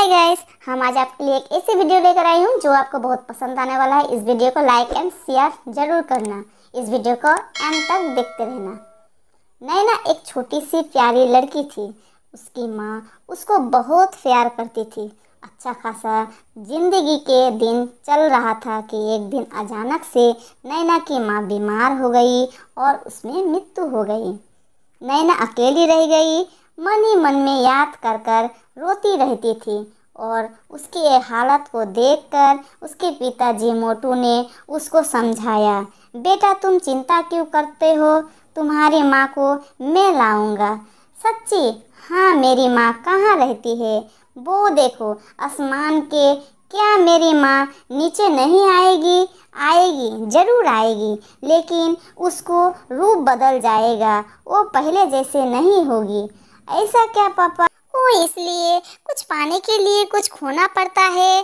hi guys हम आज आपके लिए एक ऐसी वीडियो लेकर आई हूँ जो आपको बहुत पसंद आने वाला है इस वीडियो को लाइक एंड शेयर जरूर करना इस वीडियो को एंड तक देखते रहना नैना एक छोटी सी प्यारी लड़की थी उसकी माँ उसको बहुत प्यार करती थी अच्छा खासा जिंदगी के दिन चल रहा था कि एक दिन अचानक से नैना की माँ बीमार हो गई और उसमें मृत्यु हो गई नैना अकेली रह गई मन ही मन में याद कर कर रोती रहती थी और उसकी हालत को देखकर उसके पिताजी मोटू ने उसको समझाया बेटा तुम चिंता क्यों करते हो तुम्हारी माँ को मैं लाऊंगा सच्ची हाँ मेरी माँ कहाँ रहती है वो देखो आसमान के क्या मेरी माँ नीचे नहीं आएगी आएगी जरूर आएगी लेकिन उसको रूप बदल जाएगा वो पहले जैसे नहीं होगी ऐसा क्या पापा ओ इसलिए कुछ पाने के लिए कुछ खोना पड़ता है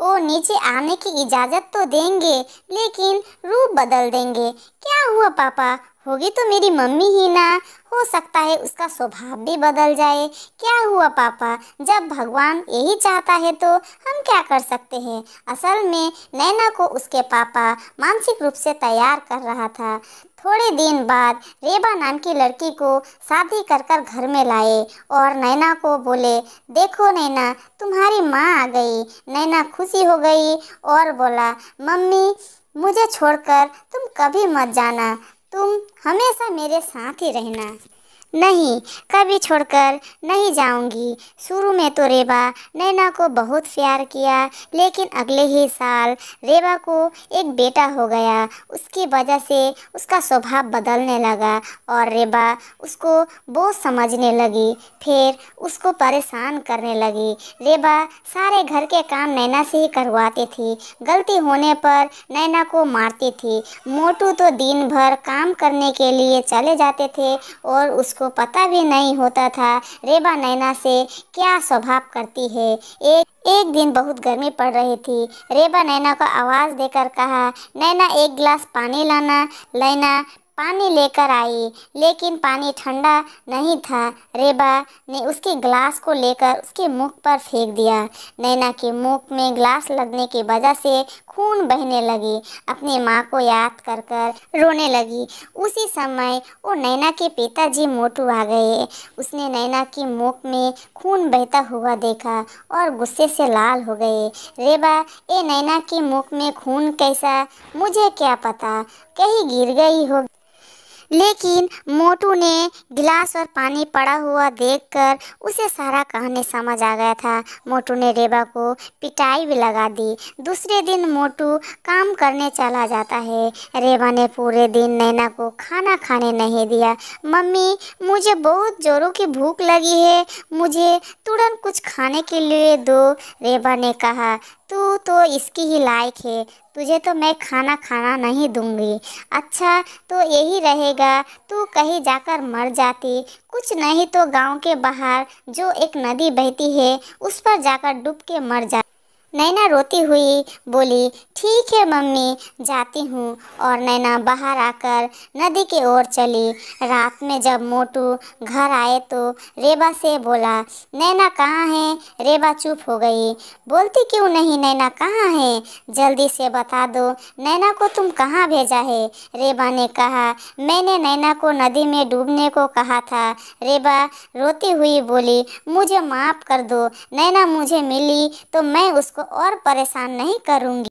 वो नीचे आने की इजाज़त तो देंगे लेकिन रूप बदल देंगे क्या हुआ पापा होगी तो मेरी मम्मी ही ना हो सकता है उसका स्वभाव भी बदल जाए क्या हुआ पापा जब भगवान यही चाहता है तो हम क्या कर सकते हैं असल में नैना को उसके पापा मानसिक रूप से तैयार कर रहा था थोड़े दिन बाद रेबा नाम की लड़की को शादी कर कर घर में लाए और नैना को बोले देखो नैना तुम्हारी माँ आ गई नैना खुशी हो गई और बोला मम्मी मुझे छोड़कर तुम कभी मत जाना तुम हमेशा मेरे साथ ही रहना नहीं कभी छोड़कर नहीं जाऊंगी शुरू में तो रेबा नैना को बहुत प्यार किया लेकिन अगले ही साल रेबा को एक बेटा हो गया उसकी वजह से उसका स्वभाव बदलने लगा और रेबा उसको बोझ समझने लगी फिर उसको परेशान करने लगी रेबा सारे घर के काम नैना से ही करवाती थी गलती होने पर नैना को मारती थी मोटू तो दिन भर काम करने के लिए चले जाते थे और उसको उसको पता भी नहीं होता था रेबा नैना से क्या स्वभाव करती है एक एक दिन बहुत गर्मी पड़ रही थी रेबा नैना को आवाज़ देकर कहा नैना एक गिलास पानी लाना लैना पानी लेकर आई लेकिन पानी ठंडा नहीं था रेबा ने उसके ग्लास को लेकर उसके मुख पर फेंक दिया नैना के मुख में ग्लास लगने की वजह से खून बहने लगी अपनी माँ को याद कर कर रोने लगी उसी समय वो नैना के पिताजी मोटू आ गए उसने नैना की मुख में खून बहता हुआ देखा और गुस्से से लाल हो गए रेबा ए नैना के मुख में खून कैसा मुझे क्या पता कहीं गिर गई होगी लेकिन मोटू ने गिलास और पानी पड़ा हुआ देखकर उसे सारा कहानी समझ आ गया था मोटू ने रेबा को पिटाई भी लगा दी दूसरे दिन मोटू काम करने चला जाता है रेबा ने पूरे दिन नैना को खाना खाने नहीं दिया मम्मी मुझे बहुत ज़ोरों की भूख लगी है मुझे तुरंत कुछ खाने के लिए दो रेबा ने कहा तू तो इसकी ही लायक है तुझे तो मैं खाना खाना नहीं दूंगी अच्छा तो यही रहेगा तू कहीं जाकर मर जाती कुछ नहीं तो गांव के बाहर जो एक नदी बहती है उस पर जाकर डूब के मर जाती नैना रोती हुई बोली ठीक है मम्मी जाती हूँ और नैना बाहर आकर नदी की ओर चली रात में जब मोटू घर आए तो रेबा से बोला नैना कहाँ है रेबा चुप हो गई बोलती क्यों नहीं नैना कहाँ है जल्दी से बता दो नैना को तुम कहाँ भेजा है रेबा ने कहा मैंने नैना को नदी में डूबने को कहा था रेबा रोती हुई बोली मुझे माफ़ कर दो नैना मुझे मिली तो मैं उसको आपको और परेशान नहीं करूँगी